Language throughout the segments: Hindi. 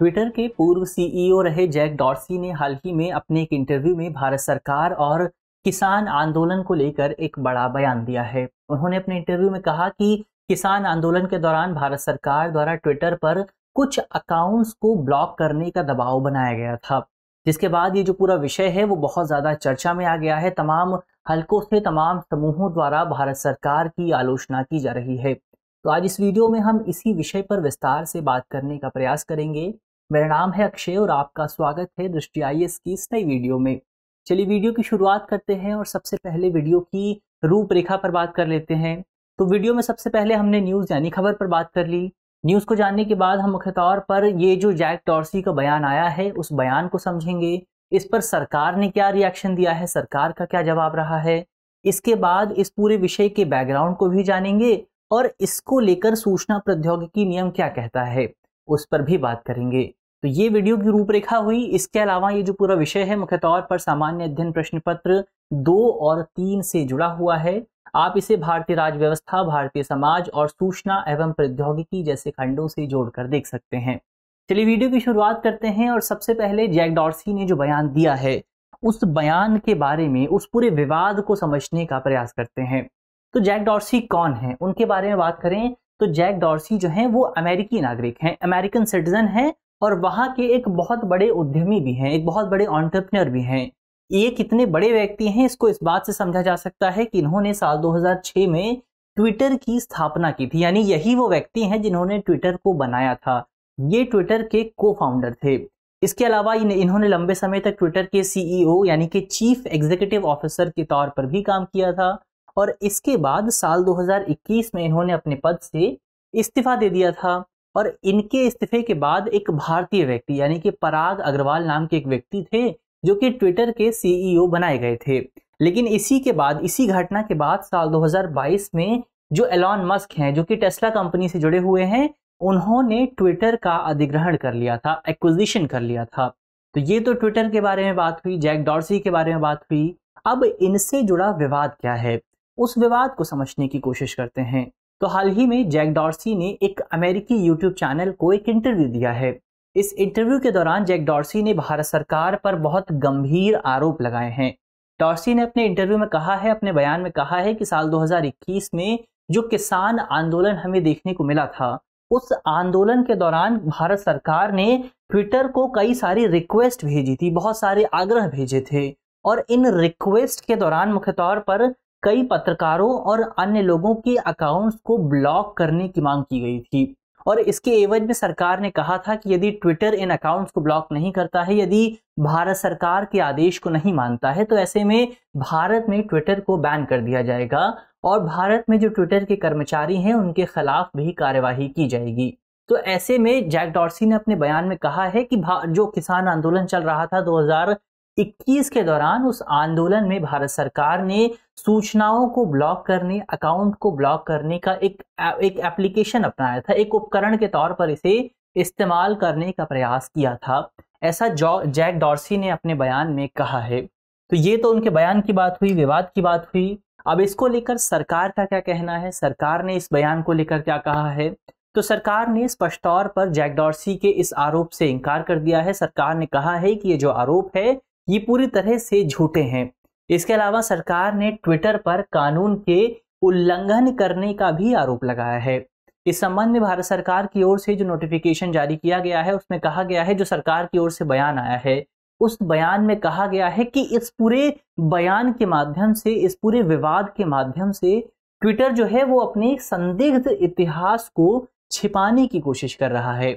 ट्विटर के पूर्व सीईओ e रहे जैक डॉर्सी ने हाल ही में अपने एक इंटरव्यू में भारत सरकार और किसान आंदोलन को लेकर एक बड़ा बयान दिया है उन्होंने अपने इंटरव्यू में कहा कि किसान आंदोलन के दौरान भारत सरकार द्वारा ट्विटर पर कुछ अकाउंट्स को ब्लॉक करने का दबाव बनाया गया था जिसके बाद ये जो पूरा विषय है वो बहुत ज़्यादा चर्चा में आ गया है तमाम हलकों से तमाम समूहों द्वारा भारत सरकार की आलोचना की जा रही है तो आज इस वीडियो में हम इसी विषय पर विस्तार से बात करने का प्रयास करेंगे मेरा नाम है अक्षय और आपका स्वागत है दृष्टि आई की इस नई वीडियो में चलिए वीडियो की शुरुआत करते हैं और सबसे पहले वीडियो की रूपरेखा पर बात कर लेते हैं तो वीडियो में सबसे पहले हमने न्यूज़ यानी खबर पर बात कर ली न्यूज़ को जानने के बाद हम मुख्य तौर पर ये जो जैक टॉर्सी का बयान आया है उस बयान को समझेंगे इस पर सरकार ने क्या रिएक्शन दिया है सरकार का क्या जवाब रहा है इसके बाद इस पूरे विषय के बैकग्राउंड को भी जानेंगे और इसको लेकर सूचना प्रौद्योगिकी नियम क्या कहता है उस पर भी बात करेंगे तो ये वीडियो की रूपरेखा हुई इसके अलावा ये जो पूरा विषय है मुख्य तौर पर सामान्य अध्ययन प्रश्न पत्र दो और तीन से जुड़ा हुआ है आप इसे भारतीय राज्य व्यवस्था भारतीय समाज और सूचना एवं प्रौद्योगिकी जैसे खंडों से जोड़कर देख सकते हैं चलिए वीडियो की शुरुआत करते हैं और सबसे पहले जैक डॉर्सी ने जो बयान दिया है उस बयान के बारे में उस पूरे विवाद को समझने का प्रयास करते हैं तो जैक डॉर्सी कौन है उनके बारे में बात करें तो जैक डॉर्सी जो है वो अमेरिकी नागरिक हैं अमेरिकन सिटीजन हैं और वहाँ के एक बहुत बड़े उद्यमी भी हैं एक बहुत बड़े ऑन्टरप्रनर भी हैं ये कितने बड़े व्यक्ति हैं इसको इस बात से समझा जा सकता है कि इन्होंने साल 2006 में ट्विटर की स्थापना की थी यानी यही वो व्यक्ति हैं जिन्होंने ट्विटर को बनाया था ये ट्विटर के को फाउंडर थे इसके अलावा इन्होंने लंबे समय तक ट्विटर के सीईओ e यानी कि चीफ एग्जीक्यूटिव ऑफिसर के तौर पर भी काम किया था और इसके बाद साल 2021 में इन्होंने अपने पद से इस्तीफा दे दिया था और इनके इस्तीफे के बाद एक भारतीय व्यक्ति यानी कि पराग अग्रवाल नाम के एक व्यक्ति थे जो कि ट्विटर के सीईओ e बनाए गए थे लेकिन इसी के बाद इसी घटना के बाद साल 2022 में जो एलॉन मस्क हैं जो कि टेस्ला कंपनी से जुड़े हुए हैं उन्होंने ट्विटर का अधिग्रहण कर लिया था एक्विजिशन कर लिया था तो ये तो ट्विटर के बारे में बात हुई जैक डॉर्सी के बारे में बात हुई अब इनसे जुड़ा विवाद क्या है उस विवाद को समझने की कोशिश करते हैं तो हाल ही में जैक डॉर्सी ने एक अमेरिकी यूट्यूब चैनल को एक इंटरव्यू दिया है इस इंटरव्यू के दौरान जैक डॉर्सी ने भारत सरकार पर बहुत गंभीर आरोप लगाए हैं डॉर्सी ने अपने इंटरव्यू में कहा है अपने बयान में कहा है कि साल 2021 में जो किसान आंदोलन हमें देखने को मिला था उस आंदोलन के दौरान भारत सरकार ने ट्विटर को कई सारी रिक्वेस्ट भेजी थी बहुत सारे आग्रह भेजे थे और इन रिक्वेस्ट के दौरान मुख्य तौर पर कई पत्रकारों और अन्य लोगों के अकाउंट्स को ब्लॉक करने की मांग की गई थी और इसके एवज में सरकार ने कहा था कि यदि ट्विटर इन अकाउंट्स को ब्लॉक नहीं करता है यदि भारत सरकार के आदेश को नहीं मानता है तो ऐसे में भारत में ट्विटर को बैन कर दिया जाएगा और भारत में जो ट्विटर के कर्मचारी हैं उनके खिलाफ भी कार्यवाही की जाएगी तो ऐसे में जैक डॉर्सी ने अपने बयान में कहा है कि जो किसान आंदोलन चल रहा था 21 के दौरान उस आंदोलन में भारत सरकार ने सूचनाओं को ब्लॉक करने अकाउंट को ब्लॉक करने का एक एक एप्लीकेशन अपनाया था एक उपकरण के तौर पर इसे इस्तेमाल करने का प्रयास किया था ऐसा जैक डॉर्सी ने अपने बयान में कहा है तो ये तो उनके बयान की बात हुई विवाद की बात हुई अब इसको लेकर सरकार का क्या कहना है सरकार ने इस बयान को लेकर क्या कहा है तो सरकार ने स्पष्ट तौर पर जैक डॉर्सी के इस आरोप से इनकार कर दिया है सरकार ने कहा है कि ये जो आरोप है ये पूरी तरह से झूठे हैं इसके अलावा सरकार ने ट्विटर पर कानून के उल्लंघन करने का भी आरोप लगाया है इस संबंध में भारत सरकार की ओर से जो नोटिफिकेशन जारी किया गया है उसमें कहा गया है जो सरकार की ओर से बयान आया है उस बयान में कहा गया है कि इस पूरे बयान के माध्यम से इस पूरे विवाद के माध्यम से ट्विटर जो है वो अपने संदिग्ध इतिहास को छिपाने की कोशिश कर रहा है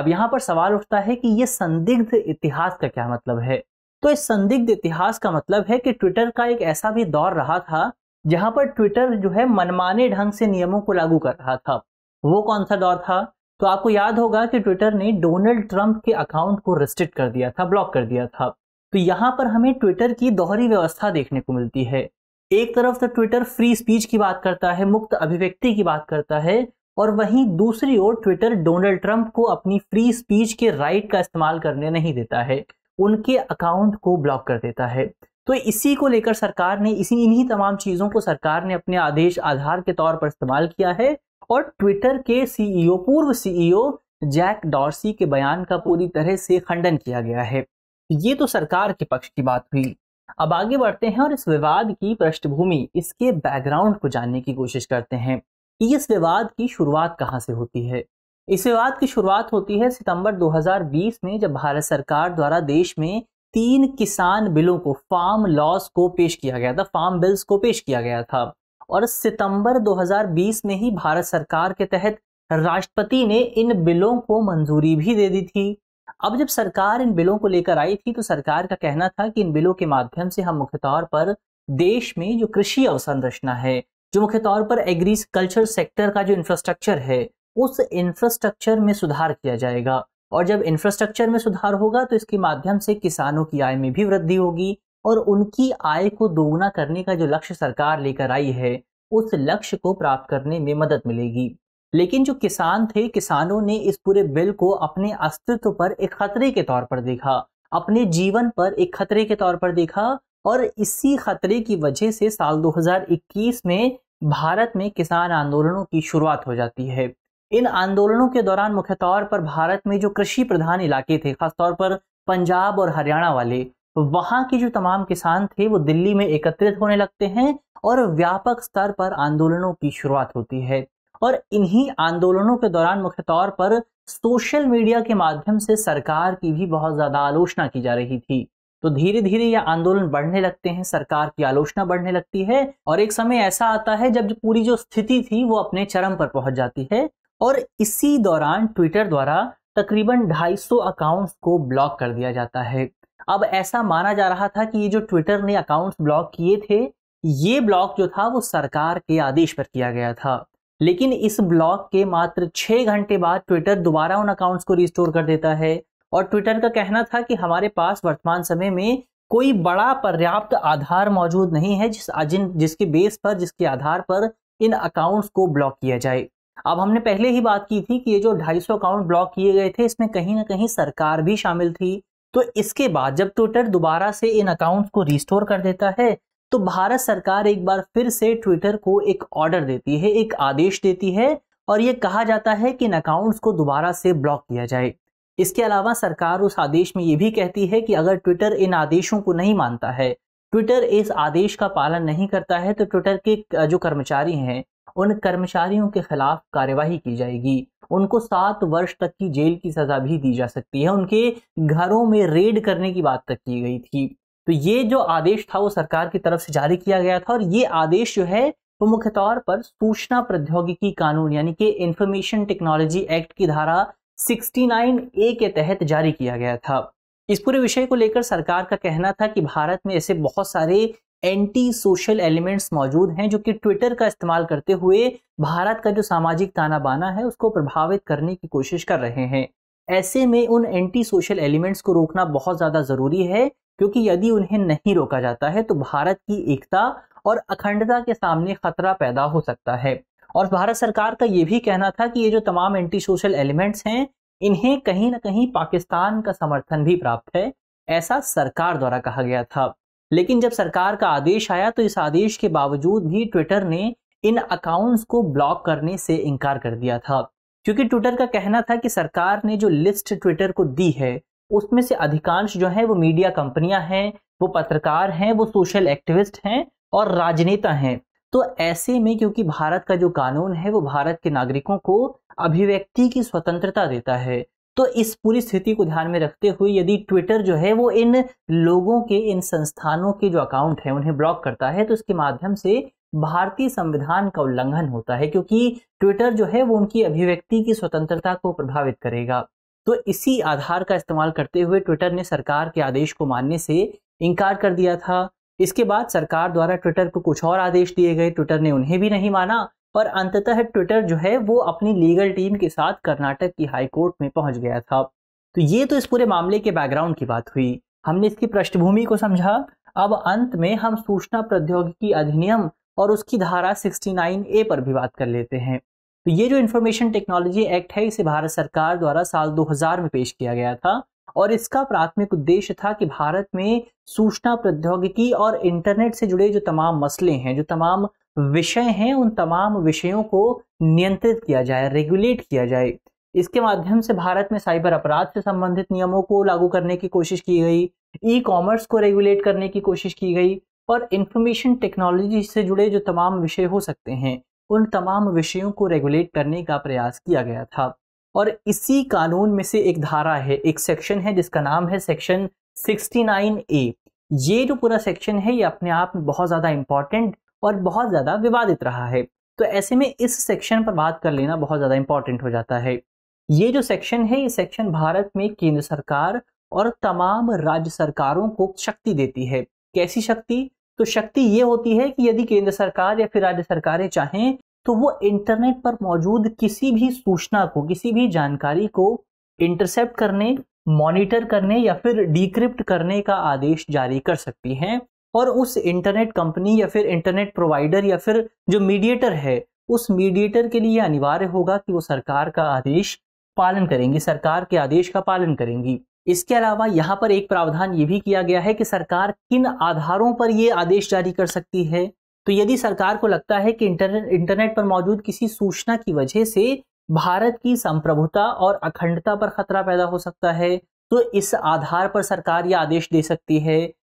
अब यहाँ पर सवाल उठता है कि ये संदिग्ध इतिहास का क्या मतलब है तो इस संदिग्ध इतिहास का मतलब है कि ट्विटर का एक ऐसा भी दौर रहा था जहां पर ट्विटर जो है मनमाने ढंग से नियमों को लागू कर रहा था वो कौन सा दौर था तो आपको याद होगा कि ट्विटर ने डोनाल्ड ट्रंप के अकाउंट को रिस्ट्रिक्ट कर दिया था ब्लॉक कर दिया था तो यहाँ पर हमें ट्विटर की दोहरी व्यवस्था देखने को मिलती है एक तरफ तो ट्विटर फ्री स्पीच की बात करता है मुक्त अभिव्यक्ति की बात करता है और वहीं दूसरी ओर ट्विटर डोनाल्ड ट्रंप को अपनी फ्री स्पीच के राइट का इस्तेमाल करने नहीं देता है उनके अकाउंट को ब्लॉक कर देता है तो इसी को लेकर सरकार ने इसी इन्हीं तमाम चीज़ों को सरकार ने अपने आदेश आधार के तौर पर इस्तेमाल किया है और ट्विटर के सीईओ e पूर्व सीईओ जैक डॉर्सी के बयान का पूरी तरह से खंडन किया गया है ये तो सरकार के पक्ष की बात हुई अब आगे बढ़ते हैं और इस विवाद की पृष्ठभूमि इसके बैकग्राउंड को जानने की कोशिश करते हैं कि इस विवाद की शुरुआत कहाँ से होती है इस विवाद की शुरुआत होती है सितंबर 2020 में जब भारत सरकार द्वारा देश में तीन किसान बिलों को फार्म लॉस को पेश किया गया था फार्म बिल्स को पेश किया गया था और सितंबर 2020 में ही भारत सरकार के तहत राष्ट्रपति ने इन बिलों को मंजूरी भी दे दी थी अब जब सरकार इन बिलों को लेकर आई थी तो सरकार का कहना था कि इन बिलों के माध्यम से हम मुख्य तौर पर देश में जो कृषि अवसंरचना है जो मुख्य तौर पर एग्रीकल्चर सेक्टर का जो इंफ्रास्ट्रक्चर है उस इंफ्रास्ट्रक्चर में सुधार किया जाएगा और जब इंफ्रास्ट्रक्चर में सुधार होगा तो इसके माध्यम से किसानों की आय में भी वृद्धि होगी और उनकी आय को दोगुना करने का जो लक्ष्य सरकार लेकर आई है उस लक्ष्य को प्राप्त करने में मदद मिलेगी लेकिन जो किसान थे किसानों ने इस पूरे बिल को अपने अस्तित्व पर एक खतरे के तौर पर देखा अपने जीवन पर एक खतरे के तौर पर देखा और इसी खतरे की वजह से साल 2021 में भारत में किसान आंदोलनों की शुरुआत हो जाती है इन आंदोलनों के दौरान मुख्य तौर पर भारत में जो कृषि प्रधान इलाके थे खासतौर पर पंजाब और हरियाणा वाले वहां के जो तमाम किसान थे वो दिल्ली में एकत्रित होने लगते हैं और व्यापक स्तर पर आंदोलनों की शुरुआत होती है और इन्हीं आंदोलनों के दौरान मुख्य तौर पर सोशल मीडिया के माध्यम से सरकार की भी बहुत ज्यादा आलोचना की जा रही थी तो धीरे धीरे यह आंदोलन बढ़ने लगते हैं सरकार की आलोचना बढ़ने लगती है और एक समय ऐसा आता है जब पूरी जो स्थिति थी वो अपने चरम पर पहुंच जाती है और इसी दौरान ट्विटर द्वारा तकरीबन 250 अकाउंट्स को ब्लॉक कर दिया जाता है अब ऐसा माना जा रहा था कि ये जो ट्विटर ने अकाउंट्स ब्लॉक किए थे ये ब्लॉक जो था वो सरकार के आदेश पर किया गया था लेकिन इस ब्लॉक के मात्र छः घंटे बाद ट्विटर दोबारा उन अकाउंट्स को रिस्टोर कर देता है और ट्विटर का कहना था कि हमारे पास वर्तमान समय में कोई बड़ा पर्याप्त आधार मौजूद नहीं है जिस जिन जिसके बेस पर जिसके आधार पर इन अकाउंट्स को ब्लॉक किया जाए अब हमने पहले ही बात की थी कि ये जो 250 अकाउंट ब्लॉक किए गए थे इसमें कहीं ना कहीं सरकार भी शामिल थी तो इसके बाद जब ट्विटर दोबारा से इन अकाउंट्स को रिस्टोर कर देता है तो भारत सरकार एक बार फिर से ट्विटर को एक ऑर्डर देती है एक आदेश देती है और ये कहा जाता है कि इन अकाउंट्स को दोबारा से ब्लॉक किया जाए इसके अलावा सरकार उस आदेश में ये भी कहती है कि अगर ट्विटर इन आदेशों को नहीं मानता है ट्विटर इस आदेश का पालन नहीं करता है तो ट्विटर के जो कर्मचारी हैं उन कर्मचारियों के खिलाफ कार्यवाही की जाएगी उनको सात वर्ष तक की जेल की सजा भी दी जा सकती है उनके घरों में रेड करने की बात तक की गई थी तो ये जो आदेश था वो सरकार की तरफ से जारी किया गया था और ये आदेश जो है वो तो मुख्य तौर पर सूचना प्रौद्योगिकी कानून यानी कि इंफॉर्मेशन टेक्नोलॉजी एक्ट की धारा 69 ए के तहत जारी किया गया था इस पूरे विषय को लेकर सरकार का कहना था कि भारत में ऐसे बहुत सारे एंटी सोशल एलिमेंट्स मौजूद हैं जो कि ट्विटर का इस्तेमाल करते हुए भारत का जो सामाजिक ताना बाना है उसको प्रभावित करने की कोशिश कर रहे हैं ऐसे में उन एंटी सोशल एलिमेंट्स को रोकना बहुत ज़्यादा ज़रूरी है क्योंकि यदि उन्हें नहीं रोका जाता है तो भारत की एकता और अखंडता के सामने खतरा पैदा हो सकता है और भारत सरकार का ये भी कहना था कि ये जो तमाम एंटी सोशल एलिमेंट्स हैं इन्हें कहीं ना कहीं पाकिस्तान का समर्थन भी प्राप्त है ऐसा सरकार द्वारा कहा गया था लेकिन जब सरकार का आदेश आया तो इस आदेश के बावजूद भी ट्विटर ने इन अकाउंट्स को ब्लॉक करने से इनकार कर दिया था क्योंकि ट्विटर का कहना था कि सरकार ने जो लिस्ट ट्विटर को दी है उसमें से अधिकांश जो है वो मीडिया कंपनियां हैं वो पत्रकार हैं वो सोशल एक्टिविस्ट हैं और राजनेता हैं तो ऐसे में क्योंकि भारत का जो कानून है वो भारत के नागरिकों को अभिव्यक्ति की स्वतंत्रता देता है तो इस पूरी स्थिति को ध्यान में रखते हुए यदि ट्विटर जो है वो इन लोगों के इन संस्थानों के जो अकाउंट है उन्हें ब्लॉक करता है तो इसके माध्यम से भारतीय संविधान का उल्लंघन होता है क्योंकि ट्विटर जो है वो उनकी अभिव्यक्ति की स्वतंत्रता को प्रभावित करेगा तो इसी आधार का इस्तेमाल करते हुए ट्विटर ने सरकार के आदेश को मानने से इनकार कर दिया था इसके बाद सरकार द्वारा ट्विटर को कुछ और आदेश दिए गए ट्विटर ने उन्हें भी नहीं माना और अंततः ट्विटर जो है वो अपनी लीगल टीम के साथ कर्नाटक की हाई कोर्ट में पहुंच गया था तो ये तो इस पूरे मामले के बैकग्राउंड की बात हुई हमने इसकी पृष्ठभूमि को समझा अब अंत में हम सूचना प्रौद्योगिकी अधिनियम और उसकी धारा 69 ए पर भी बात कर लेते हैं तो ये जो इन्फॉर्मेशन टेक्नोलॉजी एक्ट है इसे भारत सरकार द्वारा साल 2000 में पेश किया गया था और इसका प्राथमिक उद्देश्य था कि भारत में सूचना प्रौद्योगिकी और इंटरनेट से जुड़े जो तमाम मसले हैं जो तमाम विषय हैं उन तमाम विषयों को नियंत्रित किया जाए रेगुलेट किया जाए इसके माध्यम से भारत में साइबर अपराध से संबंधित नियमों को लागू करने की कोशिश की गई ई कॉमर्स को रेगुलेट करने की कोशिश की गई और इंफॉर्मेशन टेक्नोलॉजी से जुड़े जो तमाम विषय हो सकते हैं उन तमाम विषयों को रेगुलेट करने का प्रयास किया गया था और इसी कानून में से एक धारा है एक सेक्शन है जिसका नाम है सेक्शन 69 ए ये जो पूरा सेक्शन है ये अपने आप में बहुत ज़्यादा इम्पॉर्टेंट और बहुत ज़्यादा विवादित रहा है तो ऐसे में इस सेक्शन पर बात कर लेना बहुत ज़्यादा इंपॉर्टेंट हो जाता है ये जो सेक्शन है ये सेक्शन भारत में केंद्र सरकार और तमाम राज्य सरकारों को शक्ति देती है कैसी शक्ति तो शक्ति ये होती है कि यदि केंद्र सरकार या फिर राज्य सरकारें चाहें तो वो इंटरनेट पर मौजूद किसी भी सूचना को किसी भी जानकारी को इंटरसेप्ट करने मॉनिटर करने या फिर डिक्रिप्ट करने का आदेश जारी कर सकती हैं और उस इंटरनेट कंपनी या फिर इंटरनेट प्रोवाइडर या फिर जो मीडिएटर है उस मीडिएटर के लिए अनिवार्य होगा कि वो सरकार का आदेश पालन करेंगी सरकार के आदेश का पालन करेंगी इसके अलावा यहाँ पर एक प्रावधान ये भी किया गया है कि सरकार किन आधारों पर ये आदेश जारी कर सकती है तो यदि सरकार को लगता है कि इंटरनेट इंटरनेट पर मौजूद किसी सूचना की वजह से भारत की संप्रभुता और अखंडता पर खतरा पैदा हो सकता है तो इस आधार पर सरकार यह आदेश दे सकती है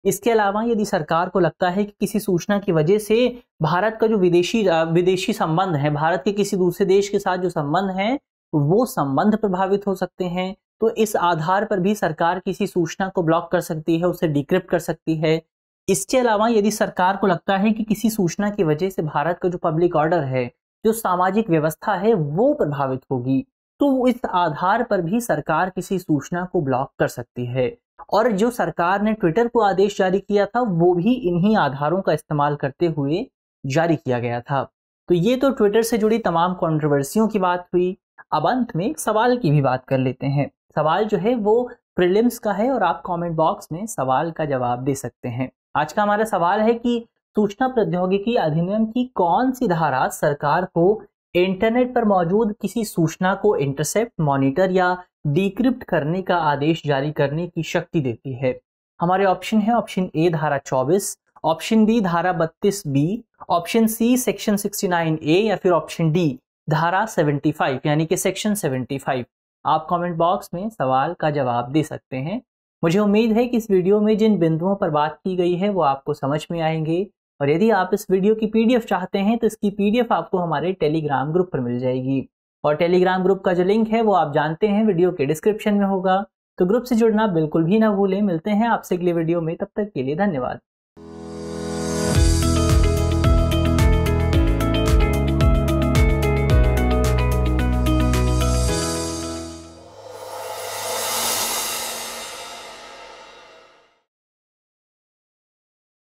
इसके अलावा यदि सरकार को लगता है कि किसी सूचना की वजह से भारत का जो विदेशी विदेशी संबंध है भारत के किसी दूसरे देश के साथ जो संबंध है वो संबंध प्रभावित हो सकते हैं तो इस आधार पर भी सरकार किसी सूचना को ब्लॉक कर सकती है उसे डिक्रिप्ट कर सकती है इसके अलावा यदि सरकार को लगता है कि किसी सूचना की वजह से भारत का जो पब्लिक ऑर्डर है जो सामाजिक व्यवस्था है वो प्रभावित होगी तो इस आधार पर भी सरकार किसी सूचना को ब्लॉक कर सकती है और जो सरकार ने ट्विटर को आदेश जारी किया था वो भी इन्हीं आधारों का इस्तेमाल करते हुए जारी किया गया था तो ये तो ट्विटर से जुड़ी तमाम कॉन्ट्रोवर्सियों की बात हुई अब अंत में एक सवाल की भी बात कर लेते हैं सवाल जो है वो प्रिलिम्स का है और आप कमेंट बॉक्स में सवाल का जवाब दे सकते हैं आज का हमारा सवाल है कि सूचना प्रौद्योगिकी अधिनियम की कौन सी धारा सरकार को इंटरनेट पर मौजूद किसी सूचना को इंटरसेप्ट मॉनिटर या डिक्रिप्ट करने का आदेश जारी करने की शक्ति देती है हमारे ऑप्शन है ऑप्शन ए धारा 24, ऑप्शन बी धारा 32 B option C section 69 A या फिर ऑप्शन डी धारा 75 यानी कि सेक्शन 75 आप कमेंट बॉक्स में सवाल का जवाब दे सकते हैं मुझे उम्मीद है कि इस वीडियो में जिन बिंदुओं पर बात की गई है वो आपको समझ में आएंगे और यदि आप इस वीडियो की पीडीएफ चाहते हैं तो इसकी पीडीएफ आपको हमारे टेलीग्राम ग्रुप पर मिल जाएगी और टेलीग्राम ग्रुप का जो लिंक है वो आप जानते हैं वीडियो के डिस्क्रिप्शन में होगा तो ग्रुप से जुड़ना बिल्कुल भी ना भूलें मिलते हैं आपसे अगले वीडियो में तब तक के लिए धन्यवाद